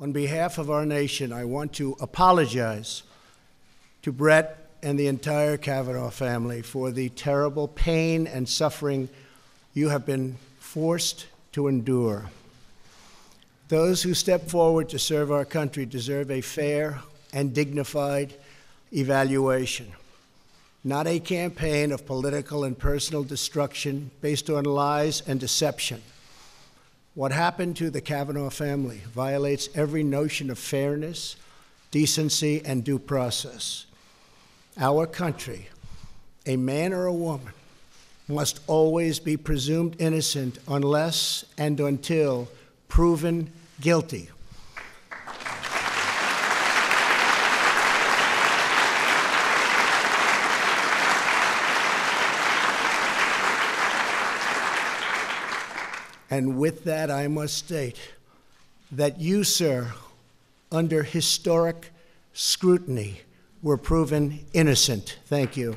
On behalf of our nation, I want to apologize to Brett and the entire Kavanaugh family for the terrible pain and suffering you have been forced to endure. Those who step forward to serve our country deserve a fair and dignified evaluation, not a campaign of political and personal destruction based on lies and deception. What happened to the Kavanaugh family violates every notion of fairness, decency, and due process. Our country, a man or a woman, must always be presumed innocent unless and until proven guilty. And with that, I must state that you, sir, under historic scrutiny, were proven innocent. Thank you.